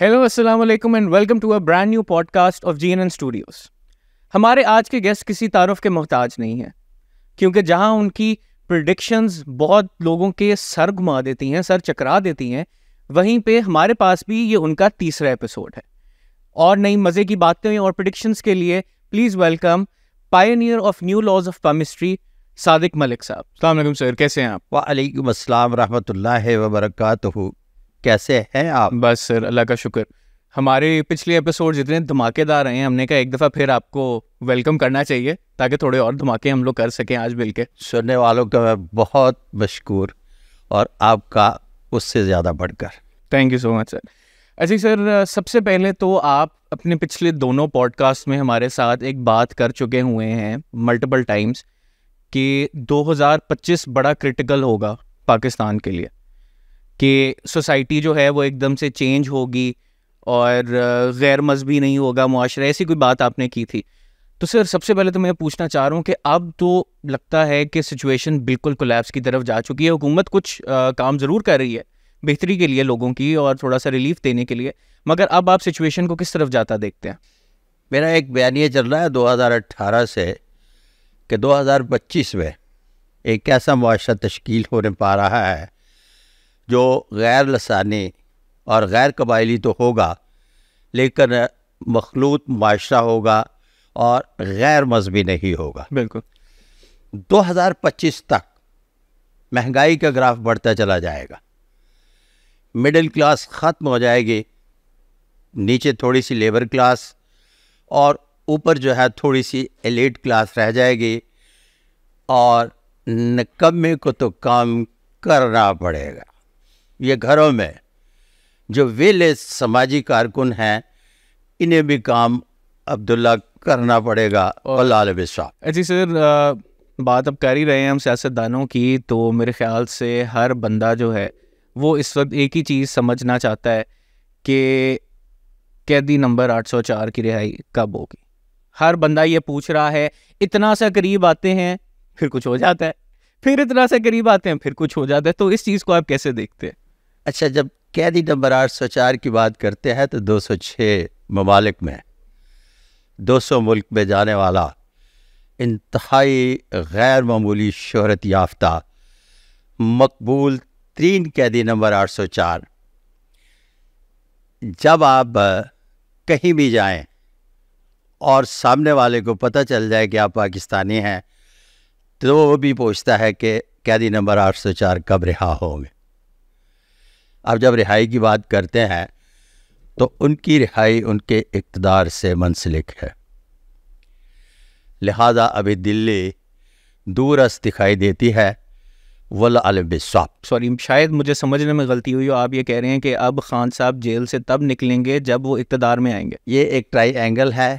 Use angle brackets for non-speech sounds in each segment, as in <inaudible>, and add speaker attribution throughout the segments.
Speaker 1: Hello अस्सलाम वालेकुम and welcome to a brand new podcast of N studios हमारे आज के गेस्ट किसी तारफ़ के मोहताज नहीं है क्योंकि जहां उनकी प्रडिक्शंस बहुत लोगों के सर घुमा देती हैं सर चकरा देती हैं वहीं पे हमारे पास भी ये उनका तीसरा एपिसोड है और नई मज़े की बातें और प्रडिक्शंस के लिए please welcome pioneer of new laws of chemistry Sadiq Malik
Speaker 2: साहब अलैक्म सर कैसे हैं आप वालेकुम अस्सलाम रहमतुल्लाहि
Speaker 1: कैसे हैं आप बस सर अल्लाह का शुक्र हमारे पिछले एपिसोड जितने धमाकेदार रहे हैं हमने कहा एक दफ़ा फिर आपको वेलकम करना चाहिए ताकि थोड़े और धमाके हम लोग कर सकें आज मिल के सुनने वालों का मैं बहुत मशहूर और आपका उससे ज़्यादा बढ़कर thank you so much sir अच्छा सर सबसे पहले तो आप अपने पिछले दोनों पॉडकास्ट में हमारे साथ एक बात कर चुके हुए हैं मल्टीपल टाइम्स कि 2025 बड़ा क्रिटिकल होगा पाकिस्तान के लिए कि सोसाइटी जो है वो एकदम से चेंज होगी और गैर मजहबी नहीं होगा मुआरे ऐसी कोई बात आपने की थी तो सर सबसे पहले तो मैं पूछना चाह रहा हूँ कि अब तो लगता है कि सिचुएशन बिल्कुल कोलैप्स की तरफ जा चुकी है हुकूमत कुछ आ, काम ज़रूर कर रही है बेहतरी के लिए लोगों की और थोड़ा सा रिलीफ देने के लिए मगर अब आप सिचुएशन को किस तरफ जाता देखते हैं
Speaker 2: मेरा एक बयान ये चल रहा है 2018 से कि 2025 में एक ऐसा मुआरा तश्कील होने पा रहा है जो गैर लसानी और गैर कबायली तो होगा लेकिन मखलूत माशरा होगा और गैर मजहबी नहीं होगा बिल्कुल 2025 तक महंगाई का ग्राफ बढ़ता चला जाएगा मिडिल क्लास ख़त्म हो जाएगी नीचे थोड़ी सी लेबर क्लास और ऊपर जो है थोड़ी सी एलिट क्लास रह जाएगी और नकमे को तो काम करना पड़ेगा ये घरों में जो वेले समाजी कारकुन हैं इन्हें भी काम अब्दुल्ला करना पड़ेगा लाल बिस्वा जी सर बात अब कर ही रहे
Speaker 1: हैं हम सियासतदानों की तो मेरे ख्याल से हर बंदा जो है वो इस वक्त एक ही चीज़ समझना चाहता है कि कैदी नंबर 804 की रिहाई कब होगी हर बंदा ये पूछ रहा है इतना सा करीब आते हैं फिर कुछ हो जाता है
Speaker 2: फिर इतना सा करीब आते हैं फिर कुछ हो जाता है तो इस चीज़ को आप कैसे देखते हैं अच्छा जब कैदी नंबर आठ सौ चार की बात करते हैं तो दो सौ छः ममालिक में दो सौ मुल्क में जाने वाला इंतहाई गैर मामूली शहरत याफ्ता मकबूल तीन कैदी नंबर आठ सौ चार जब आप कहीं भी जाएं और सामने वाले को पता चल जाए कि आप पाकिस्तानी हैं तो वो भी पूछता है कि कैदी नंबर 804 कब रिहा होंगे अब जब रिहाई की बात करते हैं तो उनकी रिहाई उनके इकतदार से मुंसलिक है लिहाजा अभी दिल्ली दूरस दिखाई देती है वलबिसाब सॉरी शायद मुझे समझने में गलती हुई हो आप ये कह रहे हैं कि अब खान साहब जेल से तब निकलेंगे जब वो इकतदार में आएंगे ये एक ट्राई एंगल है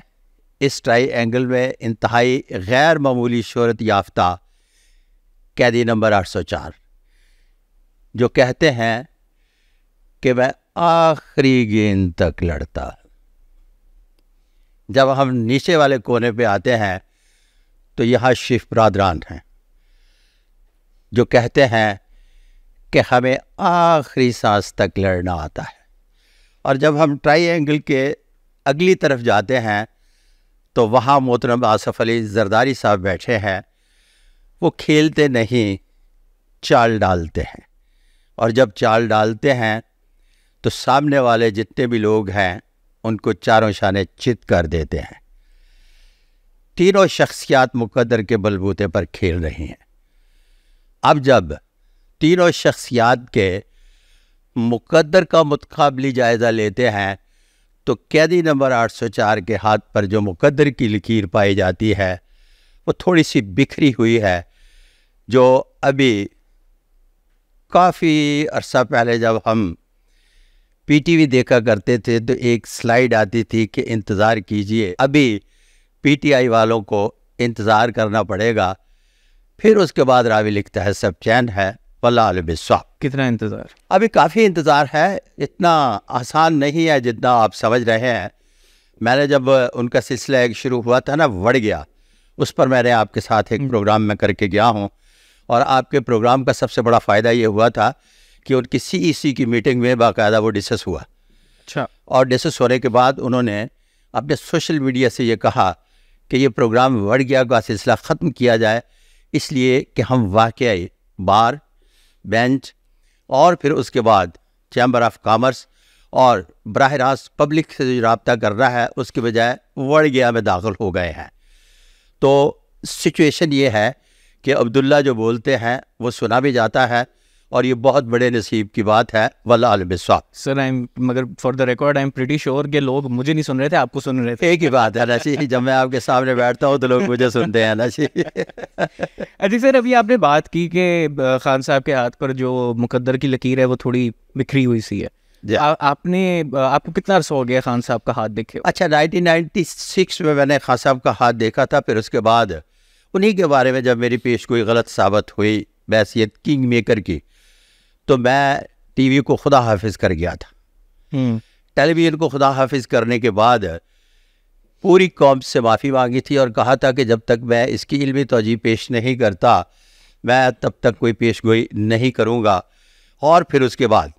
Speaker 2: इस ट्राई एंगल में इंतहाई गैर मामूली शहरत याफ्ता कैदी नंबर 804 जो कहते हैं कि वह आखिरी गेंद तक लड़ता है जब हम नीचे वाले कोने पे आते हैं तो यहाँ शिव प्रादरान हैं जो कहते हैं कि हमें आखिरी सांस तक लड़ना आता है और जब हम ट्राई एंगल के अगली तरफ जाते हैं तो वहाँ मोहतरम आसफ़ अली जरदारी साहब बैठे हैं वो खेलते नहीं चाल डालते हैं और जब चाल डालते हैं तो सामने वाले जितने भी लोग हैं उनको चारों शाने चित कर देते हैं तीनों शख्सियात मुकदर के बलबूते पर खेल रही हैं अब जब तीनों शख्सियात के मुक़दर का मुतकबली जायज़ा लेते हैं तो कैदी नंबर 804 के हाथ पर जो मुक़दर की लकीर पाई जाती है वो थोड़ी सी बिखरी हुई है जो अभी काफ़ी अरसा पहले जब हम पीटीवी देखा करते थे तो एक स्लाइड आती थी कि इंतज़ार कीजिए अभी पीटीआई वालों को इंतज़ार करना पड़ेगा फिर उसके बाद रावी लिखता है सब चैन है बिस्वा कितना इंतज़ार अभी काफ़ी इंतज़ार है इतना आसान नहीं है जितना आप समझ रहे हैं मैंने जब उनका सिलसिला एक शुरू हुआ था ना बढ़ गया उस पर मैंने आपके साथ एक हम्म। प्रोग्राम में करके गया हूँ और आपके प्रोग्राम का सबसे बड़ा फ़ायदा ये हुआ था कि उनकी सीईसी की मीटिंग में बाकायदा वो डिसस हुआ अच्छा और डिसस होने के बाद उन्होंने अपने सोशल मीडिया से ये कहा कि ये प्रोग्राम बढ़ गया का सिलसिला ख़त्म किया जाए इसलिए कि हम वाकई बार बेंच और फिर उसके बाद चैम्बर ऑफ कामर्स और बरह रास्त पब्लिक से जो रबता कर रहा है उसके बजाय वड़ गया में दाखिल हो गए हैं तो सिचुएशन ये है कि अब्दुल्ला जो बोलते हैं वो सुना भी जाता है और ये बहुत बड़े नसीब की बात है वाला सर
Speaker 1: आई एम मगर for the record I am pretty sure के लोग मुझे नहीं सुन रहे थे आपको सुन रहे थे एक ही बात है
Speaker 2: ना जब मैं आपके सामने बैठता हूँ तो लोग मुझे सुनते हैं ना <laughs>
Speaker 1: अजी सर अभी आपने बात की कि खान साहब के हाथ पर जो मुकद्दर की लकीर है वो थोड़ी बिखरी हुई सी है
Speaker 2: आ, आपने आपको कितना अर्सा हो गया खान साहब का हाथ देखे अच्छा 1996 में मैंने खान साहब का हाथ देखा था फिर उसके बाद उन्हीं के बारे में जब मेरी पेश कोई गलत साबित हुई बैसीत किंग मेकर की तो मैं टीवी को खुदा हाफिज कर गया था हम्म। टेलीविज़न को खुदा हाफिज करने के बाद पूरी कौम से माफ़ी मांगी थी और कहा था कि जब तक मैं इसकी इलमी तोजी पेश नहीं करता मैं तब तक कोई पेश गोई नहीं करूँगा और फिर उसके बाद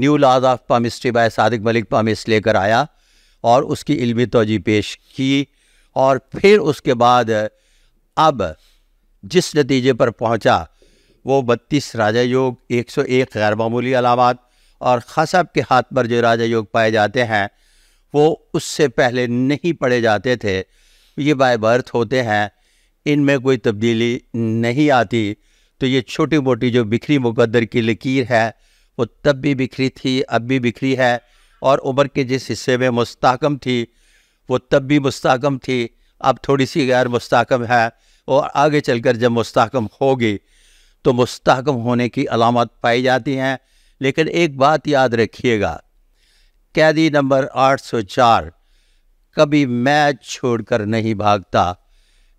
Speaker 2: new laws of palmistry by Sadiq Malik पामिस लेकर आया और उसकी इलमी तोजी पेश की और फिर उसके बाद अब जिस नतीजे पर पहुँचा वो बत्तीस राजा योग एक सौ एक गैर मामूली अलामत और खसब के हाथ पर जो राजा योग पाए जाते हैं वो उससे पहले नहीं पढ़े जाते थे ये बाय बर्थ होते हैं इनमें कोई तब्दीली नहीं आती तो ये छोटी मोटी जो बिखरी मुकदर की लकीर है वो तब भी बिखरी थी अब भी बिखरी है और उम्र के जिस हिस्से में मुस्तकम थी वो तब भी मुस्तकम थी अब थोड़ी सी गैर मुस्तकम है और आगे चलकर जब मुस्तकम होगी तो मुस्तकम होने की अलामत पाई जाती हैं लेकिन एक बात याद रखिएगा कैदी नंबर 804 कभी मैच छोड़कर नहीं भागता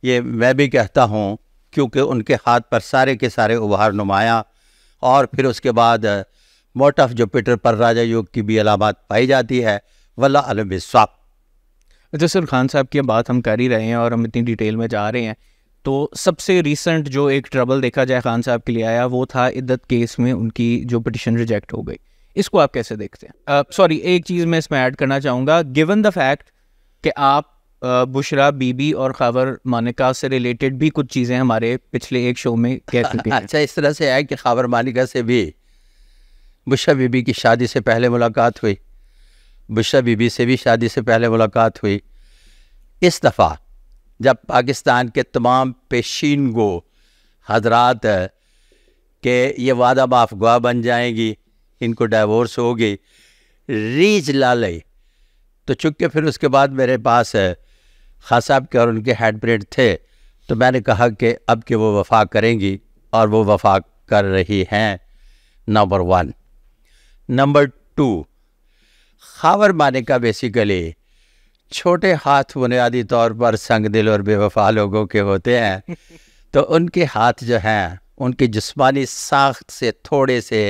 Speaker 2: ये मैं भी कहता हूँ क्योंकि उनके हाथ पर सारे के सारे उभार नुमाया और फिर उसके बाद मोट ऑफ जुपिटर पर राजा योग की भी अलामत पाई जाती है वल्ला अलम साफ खान
Speaker 1: साहब की बात हम कर ही रहे हैं और हम इतनी डिटेल में जा रहे हैं तो सबसे रिसेंट जो एक ट्रबल देखा जाए खान साहब के लिए आया वो था इद्दत केस में उनकी जो पिटिशन रिजेक्ट हो गई इसको आप कैसे देखते हैं सॉरी uh, एक चीज़ मैं इसमें ऐड करना चाहूँगा गिवन द फैक्ट कि आप uh, बुशरा बीबी और खावर मानिका से रिलेटेड भी कुछ चीज़ें हमारे पिछले एक शो में
Speaker 2: कह चुके हैं अच्छा इस तरह से है कि खावर मानिका से भी बुशरा बीबी की शादी से पहले मुलाकात हुई बुशरा बीबी से भी शादी से पहले मुलाकात हुई इस दफ़ा जब पाकिस्तान के तमाम पेशीन गो हजरात के ये वादा बाफगवा बन जाएंगी इनको डाइवोर्स होगी रीज ला ले तो चूँकि फिर उसके बाद मेरे पास खास साहब के और उनके हेड ब्रेड थे तो मैंने कहा कि अब के वो वफा करेंगी और वो वफा कर रही हैं number one number two Khawar माने का बेसिकली छोटे हाथ बुनियादी तौर पर संग दिल और बेवफा लोगों के होते हैं <laughs> तो उनके हाथ जो हैं उनकी जिस्मानी साख्त से थोड़े से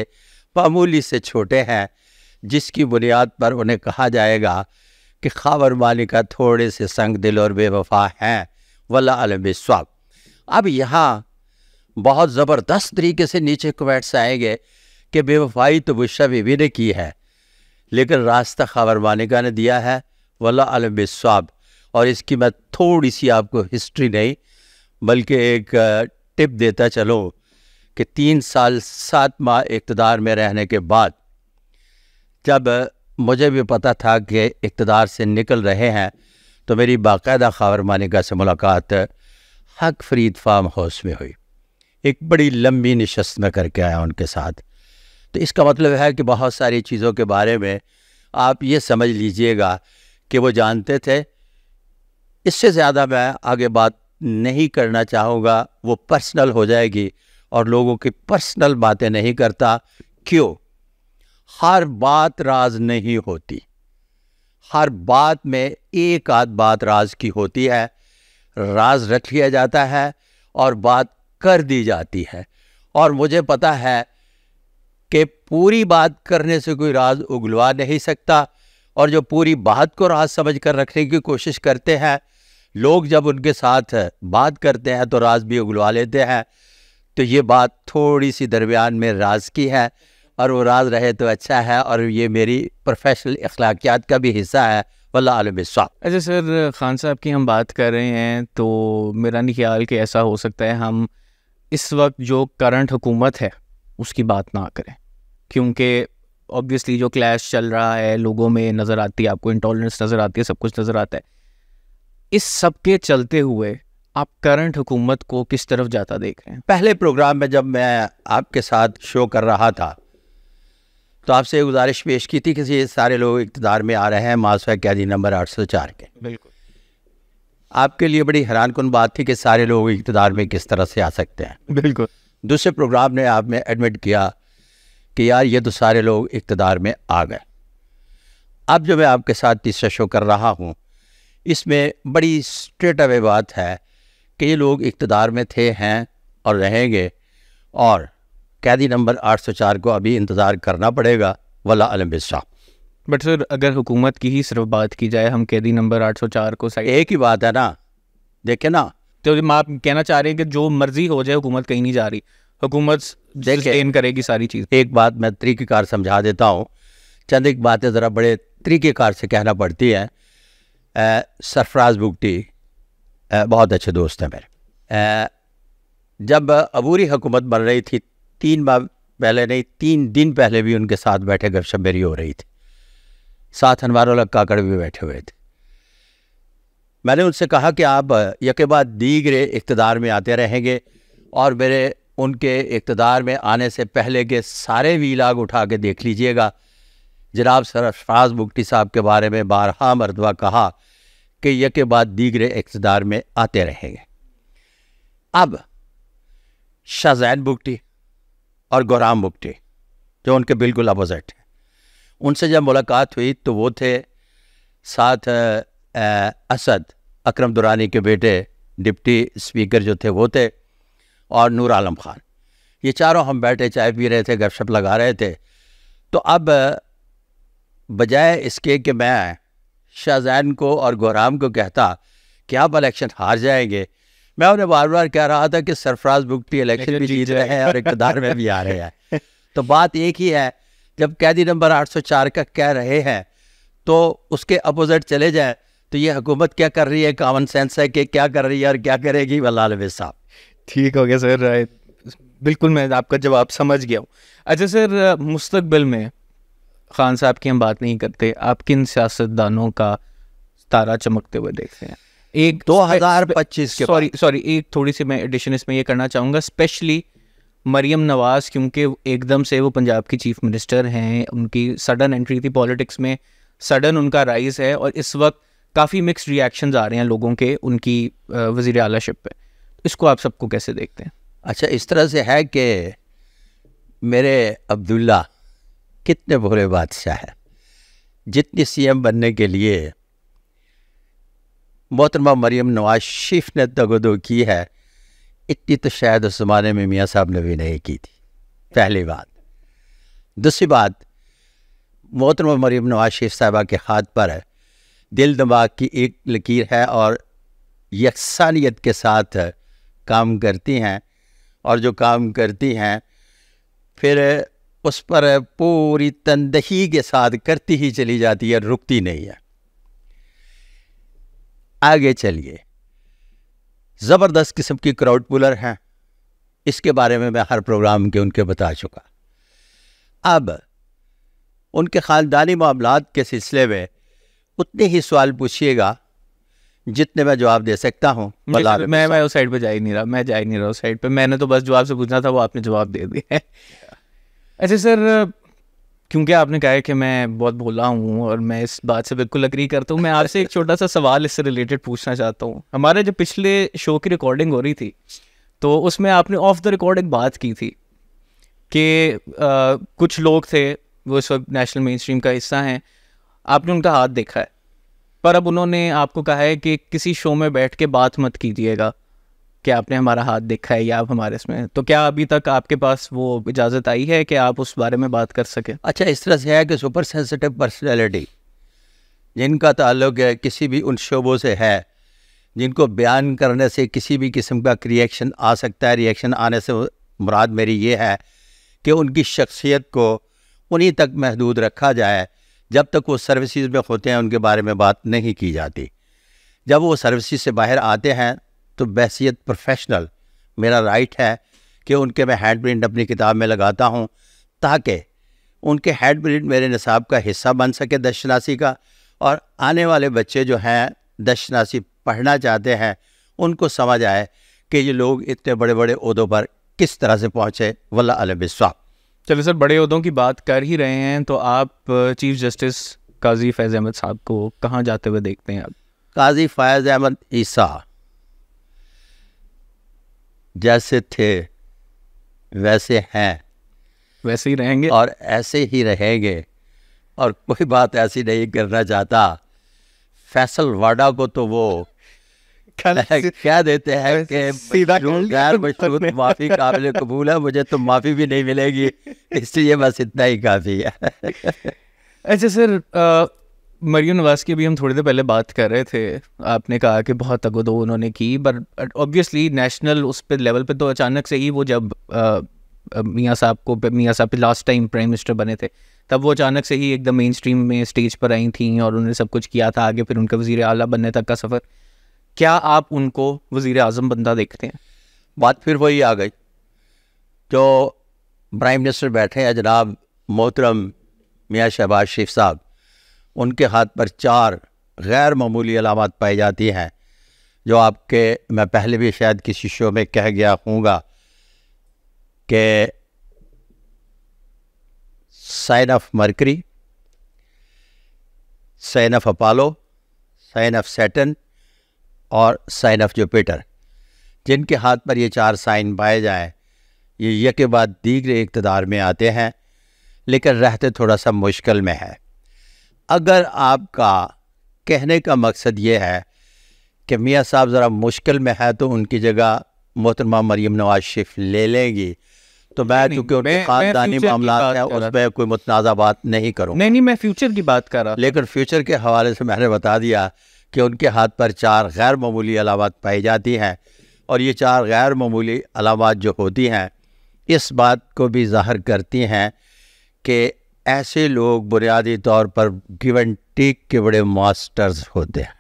Speaker 2: मामूली से छोटे हैं जिसकी बुनियाद पर उन्हें कहा जाएगा कि खावर मालिका थोड़े से संग दिल और बेवफा हैं वला अब यहाँ बहुत ज़बरदस्त तरीके से नीचे कमेंट्स आएंगे कि बेवफाई तो बुशा बीवी ने की है लेकिन रास्ता खावर मालिका ने दिया है वला अलबिस्वाब और इसकी मैं थोड़ी सी आपको हिस्ट्री नहीं बल्कि एक टिप देता चलो कि तीन साल सात माह इकतदार में रहने के बाद जब मुझे भी पता था कि इकतदार से निकल रहे हैं तो मेरी बाकायदा ख़बर मानिका से मुलाकात हक फरीद फार्म हाउस में हुई एक बड़ी लंबी नशस्त में करके आया उनके साथ तो इसका मतलब है कि बहुत सारी चीज़ों के बारे में आप ये समझ लीजिएगा कि वो जानते थे इससे ज़्यादा मैं आगे बात नहीं करना चाहूँगा वो पर्सनल हो जाएगी और लोगों की पर्सनल बातें नहीं करता क्यों हर बात राज नहीं होती हर बात में एक आध बात राज की होती है राज रख लिया जाता है और बात कर दी जाती है और मुझे पता है कि पूरी बात करने से कोई राज उगलवा नहीं सकता और जो पूरी बात को राज समझ कर रखने की कोशिश करते हैं लोग जब उनके साथ बात करते हैं तो राज भी उगलवा लेते हैं तो ये बात थोड़ी सी दरमियान में राज की है और वो राज रहे तो अच्छा है और ये मेरी प्रोफेशनल अखलाकियात का भी हिस्सा है वल्ला आलम अच्छा
Speaker 1: सर खान साहब की हम बात कर रहे हैं तो मेरा नहीं ख्याल कि ऐसा हो सकता है हम इस वक्त जो करंट हुकूमत है उसकी बात ना करें क्योंकि ऑब्वियसली जो क्लैश चल रहा है लोगों में नज़र आती है आपको इंटॉलरेंस नज़र आती है सब कुछ नज़र आता है
Speaker 2: इस सब के चलते हुए आप करंट हुकूमत को किस तरफ जाता देख रहे हैं पहले प्रोग्राम में जब मैं आपके साथ शो कर रहा था तो आपसे गुजारिश पेश की थी कि सारे लोग इकतदार में आ रहे हैं मासवा कैदी नंबर आठ सौ चार के बिल्कुल आपके लिए बड़ी हैरान कन बात थी कि सारे लोग इकतदार में किस तरह से आ सकते हैं बिल्कुल दूसरे प्रोग्राम ने आप में एडमिट किया कि यार ये तो सारे लोग इकतदार में आ गए अब जो मैं आपके साथ तीसरा शो कर रहा हूँ इसमें बड़ी स्ट्रेट अवे बात है कि ये लोग इकतदार में थे हैं और रहेंगे और कैदी नंबर 804 को अभी इंतज़ार करना पड़ेगा वला अलम्बिस्सा
Speaker 1: बट सर अगर हुकूमत की ही सिर्फ बात की जाए हम कैदी नंबर 804 को सही एक ही बात है ना देखे ना तो आप कहना चाह रहे हैं कि जो मर्जी हो जाए हुकूमत कहीं नहीं जा
Speaker 2: रही हुकूमत सस्टेन करेगी सारी चीज़ एक बात मैं तरीक़ेकार समझा देता हूँ चंद एक बातें ज़रा बड़े तरीक़ेकार से कहना पड़ती हैं सरफराज बुगटी बहुत अच्छे दोस्त हैं मेरे आ, जब अबूरी हुकूमत बन रही थी तीन बार पहले नहीं तीन दिन पहले भी उनके साथ बैठे गपशप मेरी हो रही थी साथ अनवारुल काकड़ भी बैठे हुए थे मैंने उनसे कहा कि आप यके बाद दीगरे इकतदार में आते रहेंगे और मेरे उनके इकतदार में आने से पहले के सारे वीलाग उठा के देख लीजिएगा जनाब सरफराज बुगटी साहब के बारे में बारहा मरतबा कहा कि के बाद दीगरे इकतदार में आते रहेंगे अब शाहजैन बुगटी और गोराम बुगटी जो उनके बिल्कुल अपोजिट हैं उनसे जब मुलाकात हुई तो वो थे साथ आ, असद अकरम दुरानी के बेटे डिप्टी स्पीकर जो थे वो थे और नूर आलम खान ये चारों हम बैठे चाय पी रहे थे गपशप लगा रहे थे तो अब बजाय इसके कि मैं शाहजैन को और गोराम को कहता कि आप इलेक्शन हार जाएंगे मैं उन्हें बार बार कह रहा था कि सरफराज बुगटी इलेक्शन भी जीत रहे हैं और इकतदार में भी आ रहे हैं तो बात एक ही है जब कैदी नंबर 804 का कह रहे हैं तो उसके अपोजिट चले जाए तो ये हुकूमत क्या कर रही है कॉमन सेंस है कि क्या कर रही है और क्या करेगी वल्ला साहब ठीक हो गया सर
Speaker 1: बिल्कुल मैं आपका जवाब समझ गया हूँ अच्छा सर मुस्तबिल में खान साहब की हम बात नहीं करते आप किन सियासतदानों का तारा चमकते हुए देखते हैं एक दो हज़ार पच्चीस सॉरी सॉरी एक थोड़ी सी मैं एडिशन इसमें ये करना चाहूँगा स्पेशली मरियम नवाज़ क्योंकि एकदम से वो पंजाब की चीफ मिनिस्टर हैं उनकी सडन एंट्री थी पॉलिटिक्स में सडन उनका राइज है और इस वक्त काफ़ी मिक्स रिएक्शंस आ रहे हैं
Speaker 2: लोगों के उनकी वजीर अलाशिप पर इसको आप सबको कैसे देखते हैं अच्छा इस तरह से है कि मेरे अब्दुल्ला कितने भोले बादशाह हैं जितनी सीएम बनने के लिए मोहतरमा मरियम नवाज शरीफ ने तगदो की है इतनी तो शायद उस ज़माने में मियाँ साहब ने भी नहीं की थी पहली बात दूसरी बात मोहतरमा मरियम नवाज शरीफ साहबा के हाथ पर दिल दिमाग की एक लकीर है और यकसानियत के साथ काम करती हैं और जो काम करती हैं फिर उस पर पूरी तंदही के साथ करती ही चली जाती है रुकती नहीं है आगे चलिए ज़बरदस्त किस्म की क्राउड पुलर हैं इसके बारे में मैं हर प्रोग्राम के उनके बता चुका अब उनके ख़ानदानी मामला के सिलसिले में उतने ही सवाल पूछिएगा जितने मैं जवाब दे सकता हूँ तो मैं मैं उस साइड पे जा ही नहीं रहा मैं जा ही नहीं रहा उस साइड पे मैंने तो बस जो आपसे
Speaker 1: पूछना था वो आपने जवाब दे दिया है अच्छा सर क्योंकि आपने कहा है कि मैं बहुत भोला हूँ और मैं इस बात से बिल्कुल अग्री करता हूँ मैं आपसे एक छोटा सा सवाल इससे रिलेटेड पूछना चाहता हूँ हमारे जो पिछले शो की रिकॉर्डिंग हो रही थी तो उसमें आपने ऑफ द रिकॉर्ड एक बात की थी कि कुछ लोग थे वो इस वक्त नेशनल मेन स्ट्रीम का हिस्सा हैं आपने उनका हाथ देखा है पर अब उन्होंने आपको कहा है कि किसी शो में बैठ के बात मत कीजिएगा कि आपने हमारा हाथ देखा है या आप हमारे इसमें तो क्या
Speaker 2: अभी तक आपके पास वो इजाज़त आई है कि आप उस बारे में बात कर सकें अच्छा इस तरह से है कि सुपर सेंसिटिव पर्सनैलिटी जिनका ताल्लुक है किसी भी उन शोबों से है जिनको बयान करने से किसी भी किस्म का रिएक्शन आ सकता है रिएक्शन आने से मुराद मेरी ये है कि उनकी शख्सियत को उन्हीं तक महदूद रखा जाए जब तक वो सर्विसेज में होते हैं उनके बारे में बात नहीं की जाती जब वो सर्विसेज से बाहर आते हैं तो बहसीत प्रोफेशनल मेरा राइट है कि उनके मैं हैंड प्रिंट अपनी किताब में लगाता हूँ ताकि उनके हैंड प्रिंट मेरे निसाब का हिस्सा बन सके दशनासी का और आने वाले बच्चे जो हैं दशनासी पढ़ना चाहते हैं उनको समझ आए कि ये लोग इतने बड़े बड़े उहदों पर किस तरह से पहुँचे वल्ला चलो सर बड़े उहदों की बात कर ही रहे हैं तो आप चीफ जस्टिस काजी फैज़ अहमद साहब को कहाँ जाते हुए देखते हैं आप काजी फैज़ अहमद ईसा जैसे थे वैसे हैं वैसे ही रहेंगे और ऐसे ही रहेंगे और कोई बात ऐसी नहीं करना चाहता फैसल वाडा को तो वो <laughs> क्या देते हैं कि सीधा तो माफ़ी <laughs> काबिल कबूल है मुझे तो माफ़ी भी नहीं मिलेगी <laughs> इसलिए बस इतना ही काफ़ी है
Speaker 1: अच्छा सर मरियो नवाज की भी हम थोड़ी देर पहले बात कर रहे थे आपने कहा कि बहुत तगदो उन्होंने की बट ऑब्वियसली नेशनल उस पर लेवल पे तो अचानक से ही वो जब मियाँ साहब को मियाँ साहब लास्ट टाइम प्राइम मिनिस्टर बने थे तब वो अचानक से ही एकदम मेन स्ट्रीम में स्टेज पर आई थी और उन्होंने सब कुछ किया था आगे फिर उनका वजीर अला बनने तक का सफ़र
Speaker 2: क्या आप उनको वज़ी अजम बंदा देखते हैं बात फिर वही आ गई जो प्राइम मिनिस्टर बैठे हैं जनाब मोहतरम मियाँ शहबाज शरीफ साहब उनके हाथ पर चार गैर मामूली अलामत पाई जाती हैं जो आपके मैं पहले भी शायद किसी शो में कह गया हूँगा कि sign of Mercury sign of Apollo sign of Saturn और साइन ऑफ जुपिटर जिनके हाथ पर ये चार साइन पाए जाए ये यह के बाद दीगर इकतदार में आते हैं लेकिन रहते थोड़ा सा मुश्किल में है अगर आपका कहने का मकसद ये है कि मियाँ साहब ज़रा मुश्किल में है तो उनकी जगह मोहतरमा मरीम नवाज शिफ ले लेंगी तो मैं क्योंकि उनके ख़ानदानी मामला है उसमें कोई मुतनाज़ा बात नहीं करूँ नहीं नहीं मैं फ्यूचर की बात कर रहा लेकिन फ्यूचर के हवाले से मैंने बता दिया कि उनके हाथ पर चार गैर मामूली अलामत पाई जाती हैं और ये चार गैर मामूली अलामत जो होती हैं इस बात को भी ज़ाहिर करती हैं कि ऐसे लोग बुनियादी तौर पर गिवन टीक के बड़े मास्टर्स होते हैं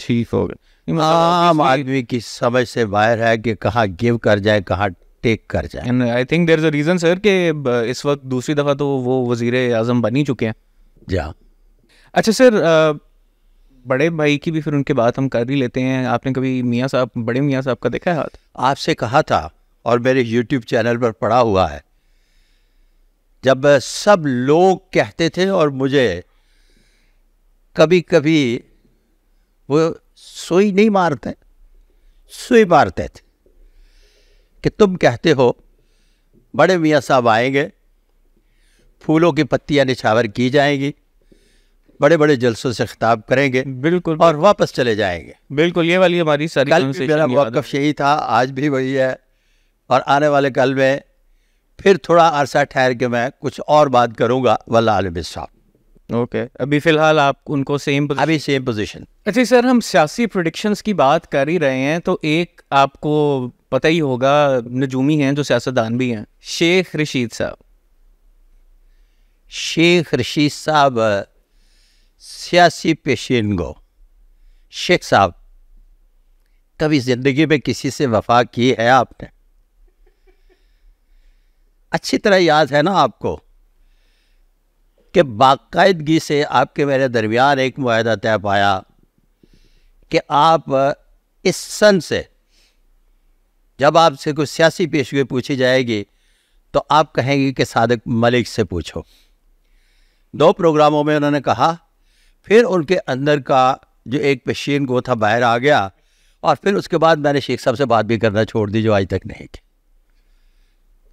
Speaker 2: ठीक हो गए मतलब आम आदमी की समझ से बाहर है कि कहाँ गिव कर जाए कहाँ टेक कर जाए
Speaker 1: I think there is a reason sir कि इस वक्त दूसरी दफ़ा तो वो वज़ी अजम बन ही चुके हैं जी हाँ। अच्छा सर बड़े भाई की भी फिर उनके बात हम कर
Speaker 2: ही लेते हैं आपने कभी मियाँ साहब बड़े मियाँ साहब का देखा है हाथ आपसे कहा था और मेरे यूट्यूब चैनल पर पड़ा हुआ है जब सब लोग कहते थे और मुझे कभी कभी वो सुई नहीं मारते सुई मारते थे कि तुम कहते हो बड़े मियाँ साहब आएंगे फूलों की पत्तियां निछावर की जाएंगी बड़े बड़े जलसों से खिताब करेंगे बिल्कुल और वापस चले जाएंगे बिल्कुल ये वाली हमारी सारी कल भी मेरा मौकफ यही था आज भी वही है और आने वाले कल में फिर थोड़ा अरसा ठहर के मैं कुछ और बात करूँगा वल्ला आलम साहब ओके okay. अभी फिलहाल आप उनको सेम अभी सेम पोजीशन अच्छा सर हम सियासी
Speaker 1: प्रोडिक्शंस की बात कर ही रहे हैं तो एक आपको पता ही होगा नजूमी हैं जो
Speaker 2: सियासतदान भी हैं शेख रशीद साहब शेख रशीद साहब सियासी पेशेन गो शेख साहब कभी ज़िंदगी में किसी से वफा की है आपने अच्छी तरह याद है ना आपको कि बाकायदगी से आपके मेरे दरमियान एक माहा तय पाया कि आप इस सन से जब आपसे कोई सियासी पेशगी पूछी जाएगी तो आप कहेंगे कि सादक मलिक से पूछो दो प्रोग्रामों में उन्होंने कहा फिर उनके अंदर का जो एक पेशियन गो था बाहर आ गया और फिर उसके बाद मैंने शेख साहब से बात भी करना छोड़ दी जो आज तक नहीं की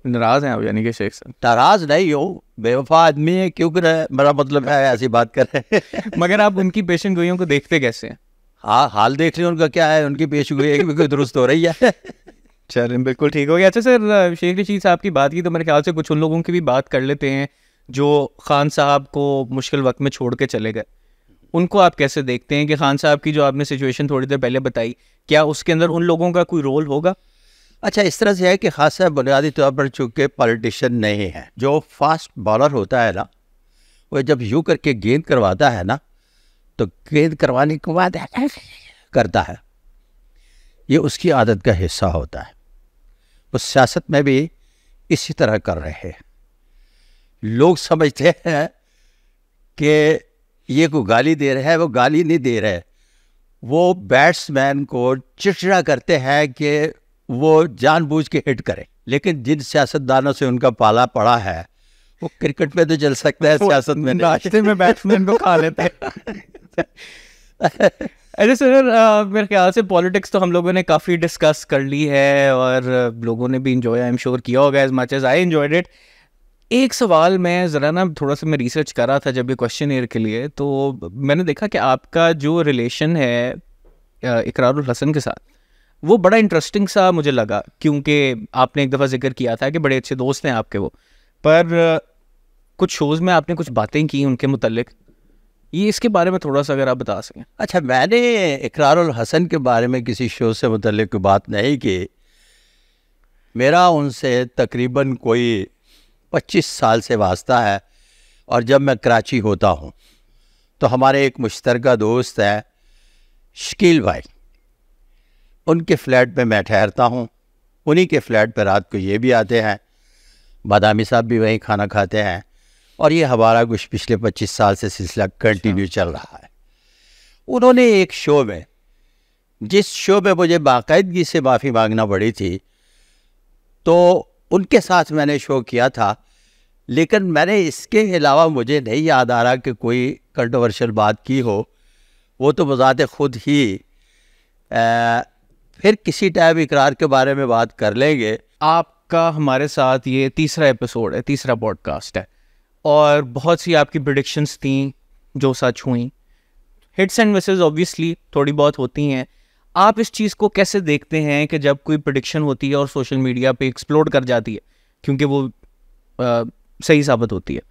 Speaker 2: नाराज हैं आप यानी कि शेख साहब नाराज नहीं हो बेवफा आदमी है क्यों कर
Speaker 1: मेरा मतलब है ऐसी बात कर रहे हैं <laughs> मगर आप उनकी पेशन गोइयों को देखते कैसे हैं हाँ हाल देख रहे हैं उनका क्या है उनकी पेश गोई दुरुस्त हो रही है <laughs> चल बिल्कुल ठीक हो गया अच्छा सर शेख रशीद साहब की बात की तो मेरे ख्याल से कुछ उन लोगों की भी बात कर लेते हैं जो खान साहब को मुश्किल वक्त में छोड़ के चले गए उनको आप कैसे देखते हैं कि खान साहब की जो आपने सिचुएशन थोड़ी
Speaker 2: देर पहले बताई क्या उसके अंदर उन लोगों का कोई रोल होगा अच्छा इस तरह से है कि खास साहब बुनियादी तौर पर चूँकि पॉलिटिशन नहीं है जो फास्ट बॉलर होता है ना वो जब यूँ करके गेंद करवाता है ना तो गेंद करवाने के बाद करता है ये उसकी आदत का हिस्सा होता है वो सियासत में भी इसी तरह कर रहे हैं लोग समझते हैं कि ये को गाली दे रहा है वो गाली नहीं दे रहे वो बैट्समैन को चिड़चिड़ा करते हैं कि वो जानबूझ के हिट करे लेकिन जिन सियासतदानों से उनका पाला पड़ा है वो क्रिकेट में तो चल सकता है सियासत में नाश्ते में बैट्समैन को खा लेते हैं अरे सर आ,
Speaker 1: मेरे ख्याल से पॉलिटिक्स तो हम लोगों ने काफ़ी डिस्कस कर ली है और लोगों ने भी इन्जॉय आई एम श्योर किया होगा as much as I enjoyed it एक सवाल मैं ज़रा ना थोड़ा सा मैं रिसर्च कर रहा था जब ये क्वेश्चन एयर के लिए तो मैंने देखा कि आपका जो रिलेशन है इकरारुल हसन के साथ वो बड़ा इंटरेस्टिंग सा मुझे लगा क्योंकि आपने एक दफ़ा जिक्र किया था कि बड़े अच्छे दोस्त हैं आपके वो पर कुछ शोज़ में आपने कुछ बातें की
Speaker 2: उनके मतलब ये इसके बारे में थोड़ा सा अगर आप बता सकें अच्छा मैंने इकरारुल हसन के बारे में किसी शो से कोई बात नहीं की मेरा उनसे तकरीबन कोई 25 साल से वास्ता है और जब मैं कराची होता हूँ तो हमारे एक मुश्तरका दोस्त है शकील भाई उनके फ्लैट में मैं ठहरता हूँ उन्हीं के फ्लैट पर रात को ये भी आते हैं बादामी साहब भी वहीं खाना खाते हैं और ये हमारा कुछ पिछले 25 साल से सिलसिला कंटिन्यू अच्छा। चल रहा है उन्होंने एक शो में जिस शो में मुझे बाकायदगी से माफ़ी मांगना पड़ी थी तो उनके साथ मैंने शो किया था लेकिन मैंने इसके अलावा मुझे नहीं याद आ रहा कि कोई कंट्रोवर्शियल बात की हो वो तो बजाते ख़ुद ही आ, फिर किसी टाइम इकरार के बारे में बात कर लेंगे आपका
Speaker 1: हमारे साथ ये तीसरा एपिसोड है तीसरा पॉडकास्ट है और बहुत सी आपकी प्रडिक्शंस थी जो सच हुई हिट्स एंड मिसेज ऑब्वियसली थोड़ी बहुत होती हैं आप इस चीज़ को कैसे देखते हैं कि जब कोई प्रडिक्शन होती है और सोशल मीडिया पे एक्सप्लोड कर जाती है क्योंकि वो आ, सही साबित होती है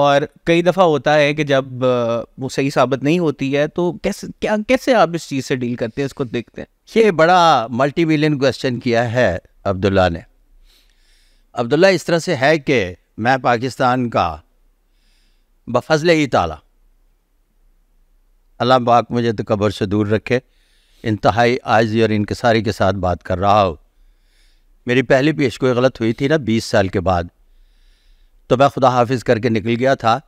Speaker 1: और कई दफ़ा होता है कि जब आ, वो सही साबित नहीं होती है तो कैसे क्या कैसे आप इस चीज़ से डील
Speaker 2: करते हैं इसको देखते हैं ये बड़ा मल्टी क्वेश्चन किया है अब्दुल्ला ने अब्दुल्ला इस तरह से है कि मैं पाकिस्तान का बफजल ही ताला अल्लाह पाक मुझे तो कब्र से दूर रखे इंतहाई आजी और इनकसारी के साथ बात कर रहा हो मेरी पहली पेश कोई गलत हुई थी ना बीस साल के बाद तो मैं खुदा हाफिज करके निकल गया था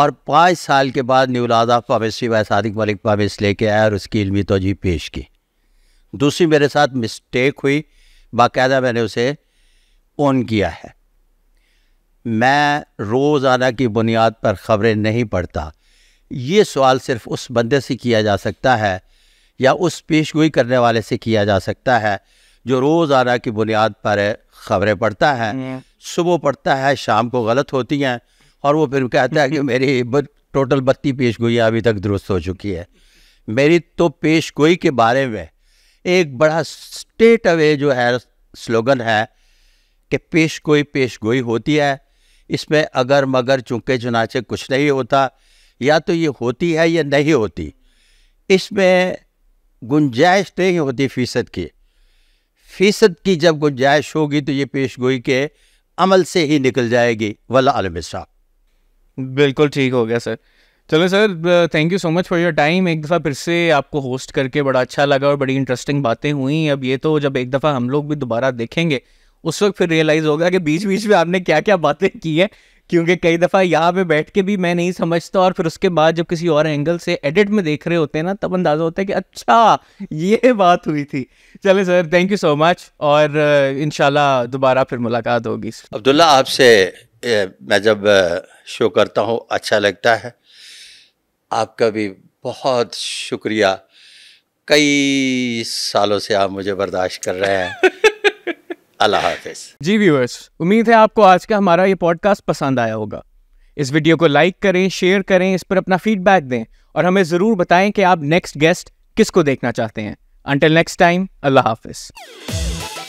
Speaker 2: और पाँच साल के बाद न्यूलादा पावेसी व सादिक मलिक पावेश लेके आया और उसकी इलमी तोजी पेश की दूसरी मेरे साथ मिस्टेक हुई बाकायदा मैंने उसे ऑन किया है मैं रोज़ाना की बुनियाद पर ख़बरें नहीं पढ़ता ये सवाल सिर्फ उस बंदे से किया जा सकता है या उस पेश गोई करने वाले से किया जा सकता है जो रोज़ाना की बुनियाद पर खबरें पढ़ता है हम्म। सुबह पढ़ता है शाम को गलत होती हैं और वो फिर कहता है कि <laughs> मेरी टोटल बत्ती पेश गोई अभी तक दुरुस्त हो चुकी है मेरी तो पेश गोई के बारे में एक बड़ा स्टेट अवे जो है स्लोगन है कि पेश गोई पेश गोई होती है इसमें अगर मगर चूँके चुनाचे कुछ नहीं होता या तो ये होती है या नहीं होती इसमें गुंजाइश नहीं होती फ़ीसद की फ़ीसद की जब गुंजाइश होगी तो ये पेश गोई के अमल से ही निकल जाएगी वाला आलम साहब
Speaker 1: बिल्कुल ठीक हो गया सर चलो sir thank you so much for your time एक दफ़ा फिर से आपको होस्ट करके बड़ा अच्छा लगा और बड़ी इंटरेस्टिंग बातें हुई अब ये तो जब एक दफ़ा हम लोग भी दोबारा देखेंगे उस वक्त फिर रियलाइज़ होगा कि बीच बीच में आपने क्या क्या बातें की है क्योंकि कई दफ़ा यहाँ पे बैठ के भी मैं नहीं समझता और फिर उसके बाद जब किसी और एंगल से एडिट में देख रहे होते हैं ना तब अंदाज़ा होता है कि अच्छा ये बात हुई थी चले sir thank you so much और uh, इन दोबारा फिर मुलाकात होगी
Speaker 2: अब्दुल्ला आपसे मैं जब शो uh, करता हूँ अच्छा लगता है आपका भी बहुत शुक्रिया कई सालों से आप मुझे बर्दाश्त कर रहे हैं अल्लाह हाफिज
Speaker 1: जी व्यूअर्स उम्मीद है आपको आज का हमारा ये पॉडकास्ट पसंद आया होगा इस वीडियो को लाइक करें शेयर करें इस पर अपना फीडबैक दें और हमें ज़रूर बताएं कि आप नेक्स्ट गेस्ट किसको देखना चाहते हैं अंटिल नेक्स्ट टाइम अल्लाह हाफिज़